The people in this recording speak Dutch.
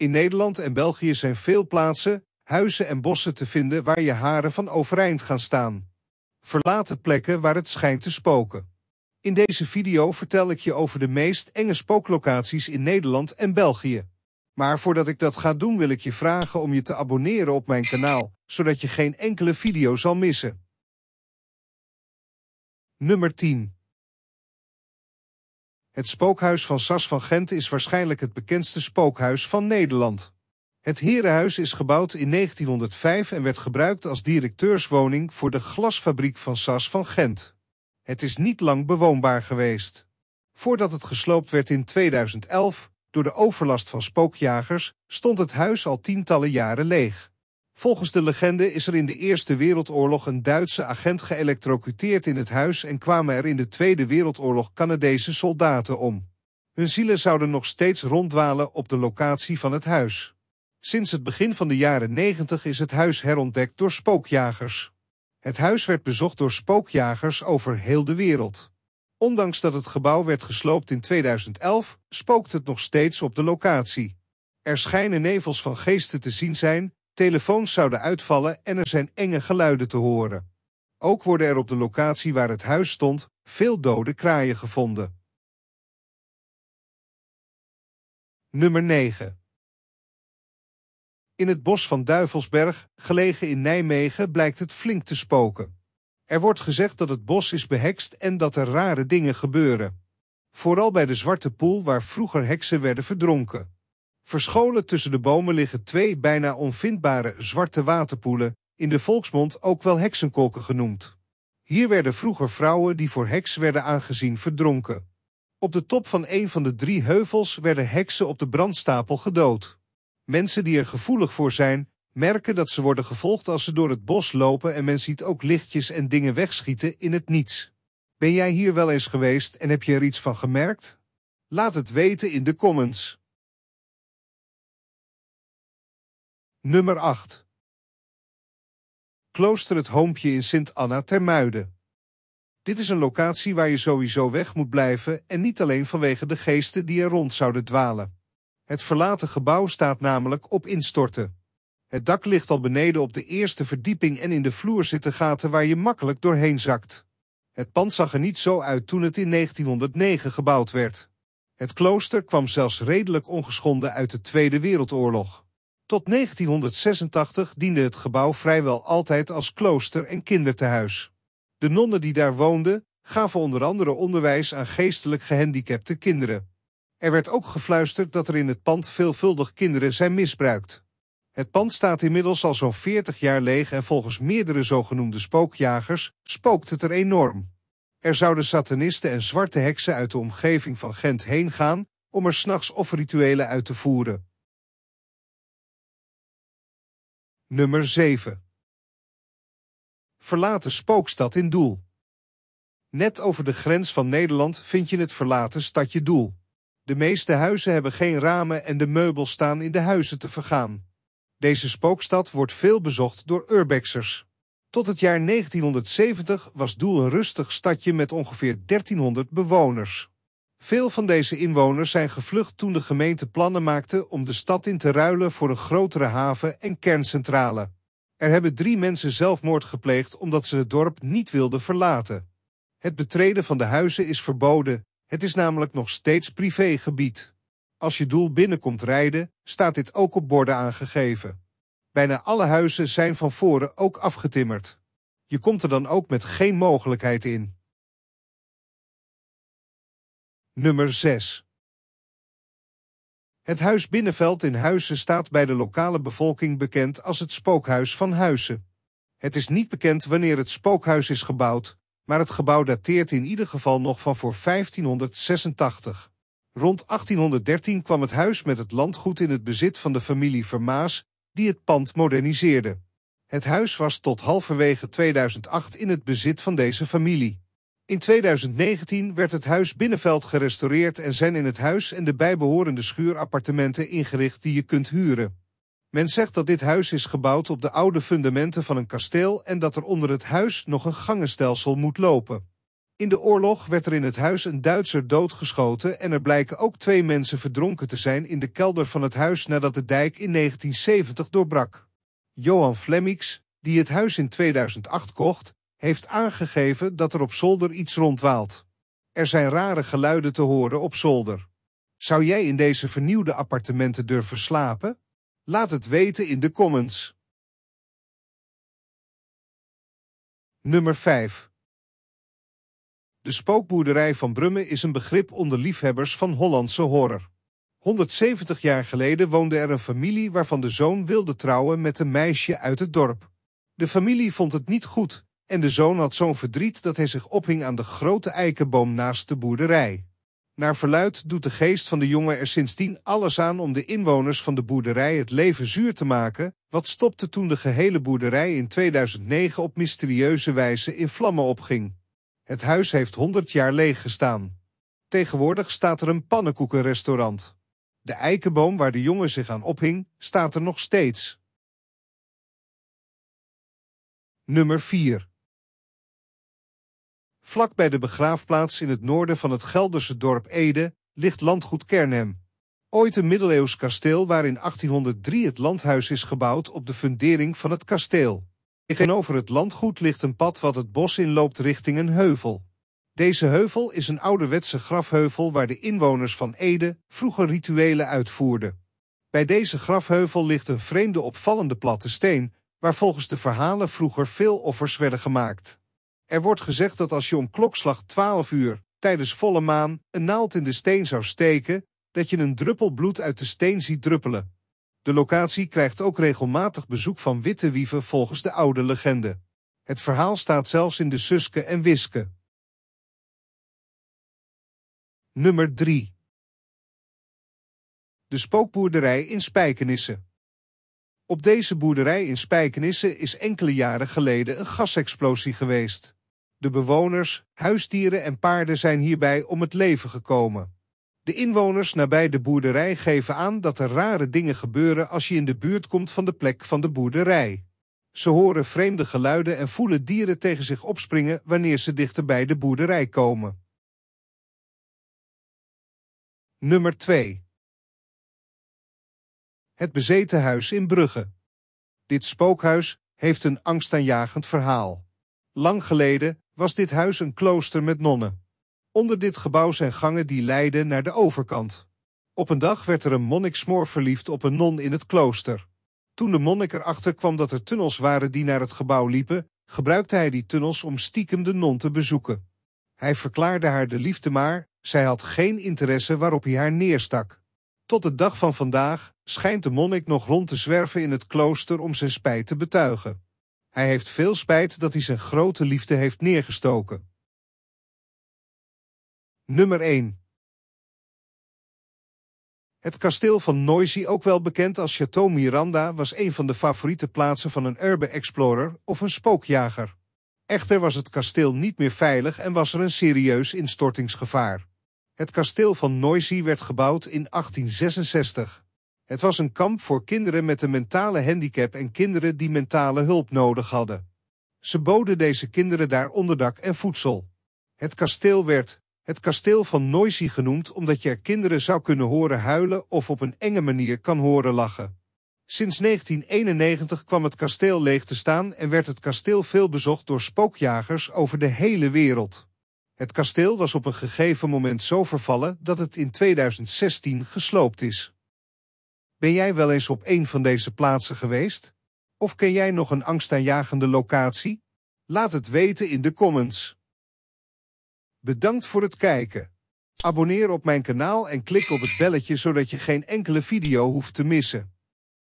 In Nederland en België zijn veel plaatsen, huizen en bossen te vinden waar je haren van overeind gaan staan. Verlaten plekken waar het schijnt te spoken. In deze video vertel ik je over de meest enge spooklocaties in Nederland en België. Maar voordat ik dat ga doen wil ik je vragen om je te abonneren op mijn kanaal, zodat je geen enkele video zal missen. Nummer 10 het spookhuis van Sas van Gent is waarschijnlijk het bekendste spookhuis van Nederland. Het herenhuis is gebouwd in 1905 en werd gebruikt als directeurswoning voor de glasfabriek van Sas van Gent. Het is niet lang bewoonbaar geweest. Voordat het gesloopt werd in 2011, door de overlast van spookjagers, stond het huis al tientallen jaren leeg. Volgens de legende is er in de Eerste Wereldoorlog een Duitse agent geëlectrocuteerd in het huis en kwamen er in de Tweede Wereldoorlog Canadese soldaten om. Hun zielen zouden nog steeds ronddwalen op de locatie van het huis. Sinds het begin van de jaren 90 is het huis herontdekt door spookjagers. Het huis werd bezocht door spookjagers over heel de wereld. Ondanks dat het gebouw werd gesloopt in 2011, spookt het nog steeds op de locatie. Er schijnen nevels van geesten te zien zijn, telefoons zouden uitvallen en er zijn enge geluiden te horen. Ook worden er op de locatie waar het huis stond veel dode kraaien gevonden. Nummer 9 in het bos van Duivelsberg, gelegen in Nijmegen, blijkt het flink te spoken. Er wordt gezegd dat het bos is behekst en dat er rare dingen gebeuren. Vooral bij de Zwarte Poel waar vroeger heksen werden verdronken. Verscholen tussen de bomen liggen twee bijna onvindbare zwarte waterpoelen, in de volksmond ook wel heksenkolken genoemd. Hier werden vroeger vrouwen die voor heks werden aangezien verdronken. Op de top van een van de drie heuvels werden heksen op de brandstapel gedood. Mensen die er gevoelig voor zijn, merken dat ze worden gevolgd als ze door het bos lopen en men ziet ook lichtjes en dingen wegschieten in het niets. Ben jij hier wel eens geweest en heb je er iets van gemerkt? Laat het weten in de comments. Nummer 8. Klooster het Hoompje in Sint-Anna ter Muiden. Dit is een locatie waar je sowieso weg moet blijven en niet alleen vanwege de geesten die er rond zouden dwalen. Het verlaten gebouw staat namelijk op instorten. Het dak ligt al beneden op de eerste verdieping en in de vloer zitten gaten waar je makkelijk doorheen zakt. Het pand zag er niet zo uit toen het in 1909 gebouwd werd. Het klooster kwam zelfs redelijk ongeschonden uit de Tweede Wereldoorlog. Tot 1986 diende het gebouw vrijwel altijd als klooster en kindertehuis. De nonnen die daar woonden, gaven onder andere onderwijs aan geestelijk gehandicapte kinderen. Er werd ook gefluisterd dat er in het pand veelvuldig kinderen zijn misbruikt. Het pand staat inmiddels al zo'n 40 jaar leeg en volgens meerdere zogenoemde spookjagers spookt het er enorm. Er zouden satanisten en zwarte heksen uit de omgeving van Gent heen gaan om er s'nachts offerrituelen uit te voeren. Nummer 7. Verlaten spookstad in Doel. Net over de grens van Nederland vind je het verlaten stadje Doel. De meeste huizen hebben geen ramen en de meubels staan in de huizen te vergaan. Deze spookstad wordt veel bezocht door urbexers. Tot het jaar 1970 was Doel een rustig stadje met ongeveer 1300 bewoners. Veel van deze inwoners zijn gevlucht toen de gemeente plannen maakte om de stad in te ruilen voor een grotere haven en kerncentrale. Er hebben drie mensen zelfmoord gepleegd omdat ze het dorp niet wilden verlaten. Het betreden van de huizen is verboden, het is namelijk nog steeds privégebied. Als je doel binnenkomt rijden, staat dit ook op borden aangegeven. Bijna alle huizen zijn van voren ook afgetimmerd. Je komt er dan ook met geen mogelijkheid in nummer 6. Het huis Binnenveld in Huizen staat bij de lokale bevolking bekend als het spookhuis van Huizen. Het is niet bekend wanneer het spookhuis is gebouwd, maar het gebouw dateert in ieder geval nog van voor 1586. Rond 1813 kwam het huis met het landgoed in het bezit van de familie Vermaas, die het pand moderniseerde. Het huis was tot halverwege 2008 in het bezit van deze familie. In 2019 werd het huis Binnenveld gerestaureerd en zijn in het huis en de bijbehorende schuurappartementen ingericht die je kunt huren. Men zegt dat dit huis is gebouwd op de oude fundamenten van een kasteel en dat er onder het huis nog een gangenstelsel moet lopen. In de oorlog werd er in het huis een Duitser doodgeschoten en er blijken ook twee mensen verdronken te zijn in de kelder van het huis nadat de dijk in 1970 doorbrak. Johan Flemmix, die het huis in 2008 kocht, heeft aangegeven dat er op zolder iets rondwaalt. Er zijn rare geluiden te horen op zolder. Zou jij in deze vernieuwde appartementen durven slapen? Laat het weten in de comments. Nummer 5 De spookboerderij van Brummen is een begrip onder liefhebbers van Hollandse horror. 170 jaar geleden woonde er een familie waarvan de zoon wilde trouwen met een meisje uit het dorp. De familie vond het niet goed en de zoon had zo'n verdriet dat hij zich ophing aan de grote eikenboom naast de boerderij. Naar verluid doet de geest van de jongen er sindsdien alles aan om de inwoners van de boerderij het leven zuur te maken, wat stopte toen de gehele boerderij in 2009 op mysterieuze wijze in vlammen opging. Het huis heeft 100 jaar leeg gestaan. Tegenwoordig staat er een pannenkoekenrestaurant. De eikenboom waar de jongen zich aan ophing, staat er nog steeds. Nummer 4 Vlak bij de begraafplaats in het noorden van het Gelderse dorp Ede ligt landgoed Kernhem. Ooit een middeleeuws kasteel waar in 1803 het landhuis is gebouwd op de fundering van het kasteel. Tegenover het landgoed ligt een pad wat het bos inloopt richting een heuvel. Deze heuvel is een ouderwetse grafheuvel waar de inwoners van Ede vroeger rituelen uitvoerden. Bij deze grafheuvel ligt een vreemde opvallende platte steen, waar volgens de verhalen vroeger veel offers werden gemaakt. Er wordt gezegd dat als je om klokslag 12 uur, tijdens volle maan, een naald in de steen zou steken, dat je een druppel bloed uit de steen ziet druppelen. De locatie krijgt ook regelmatig bezoek van witte wieven volgens de oude legende. Het verhaal staat zelfs in de Suske en Wiske. Nummer 3 De spookboerderij in Spijkenisse Op deze boerderij in Spijkenisse is enkele jaren geleden een gasexplosie geweest. De bewoners, huisdieren en paarden zijn hierbij om het leven gekomen. De inwoners nabij de boerderij geven aan dat er rare dingen gebeuren als je in de buurt komt van de plek van de boerderij. Ze horen vreemde geluiden en voelen dieren tegen zich opspringen wanneer ze dichter bij de boerderij komen. Nummer 2 Het bezeten huis in Brugge. Dit spookhuis heeft een angstaanjagend verhaal. Lang geleden, was dit huis een klooster met nonnen. Onder dit gebouw zijn gangen die leiden naar de overkant. Op een dag werd er een monnik smoor verliefd op een non in het klooster. Toen de monnik erachter kwam dat er tunnels waren die naar het gebouw liepen, gebruikte hij die tunnels om stiekem de non te bezoeken. Hij verklaarde haar de liefde maar, zij had geen interesse waarop hij haar neerstak. Tot de dag van vandaag schijnt de monnik nog rond te zwerven in het klooster om zijn spijt te betuigen. Hij heeft veel spijt dat hij zijn grote liefde heeft neergestoken. Nummer 1 Het kasteel van Noisy, ook wel bekend als Chateau Miranda, was een van de favoriete plaatsen van een urban explorer of een spookjager. Echter was het kasteel niet meer veilig en was er een serieus instortingsgevaar. Het kasteel van Noisy werd gebouwd in 1866. Het was een kamp voor kinderen met een mentale handicap en kinderen die mentale hulp nodig hadden. Ze boden deze kinderen daar onderdak en voedsel. Het kasteel werd het kasteel van Noisy genoemd omdat je er kinderen zou kunnen horen huilen of op een enge manier kan horen lachen. Sinds 1991 kwam het kasteel leeg te staan en werd het kasteel veel bezocht door spookjagers over de hele wereld. Het kasteel was op een gegeven moment zo vervallen dat het in 2016 gesloopt is. Ben jij wel eens op een van deze plaatsen geweest? Of ken jij nog een angstaanjagende locatie? Laat het weten in de comments. Bedankt voor het kijken. Abonneer op mijn kanaal en klik op het belletje zodat je geen enkele video hoeft te missen.